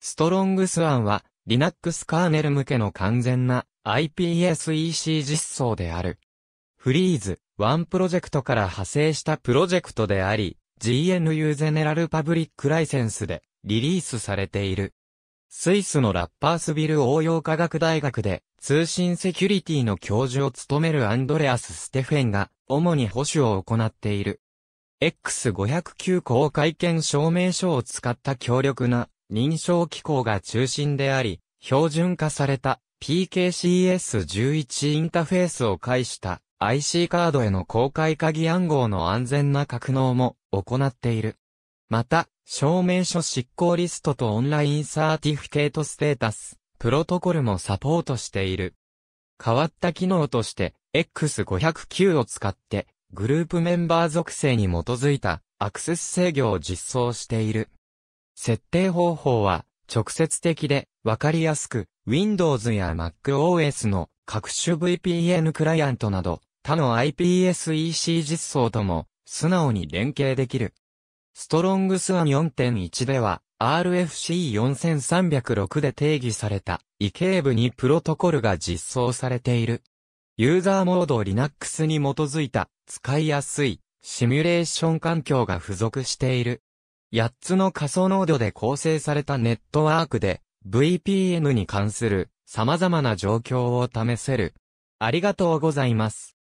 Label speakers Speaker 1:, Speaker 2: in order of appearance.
Speaker 1: ストロングスワンは、Linux カーネル向けの完全な IPSEC 実装である。フリーズ、ワンプロジェクトから派生したプロジェクトであり、GNU ゼネラルパブリックライセンスでリリースされている。スイスのラッパースビル応用科学大学で通信セキュリティの教授を務めるアンドレアス・ステフェンが主に保守を行っている。X509 公開権証明書を使った強力な認証機構が中心であり、標準化された PKCS11 インターフェースを介した IC カードへの公開鍵暗号の安全な格納も行っている。また、証明書執行リストとオンラインサーティフィケートステータス、プロトコルもサポートしている。変わった機能として、X509 を使って、グループメンバー属性に基づいたアクセス制御を実装している。設定方法は直接的でわかりやすく Windows や MacOS の各種 VPN クライアントなど他の IPSEC 実装とも素直に連携できる。ストロングスワン4.1では RFC4306 で定義された異形部にプロトコルが実装されている。ユーザーモード Linux に基づいた使いやすいシミュレーション環境が付属している。8つの仮想ノードで構成されたネットワークで、VPN に関する様々な状況を試せる。ありがとうございます。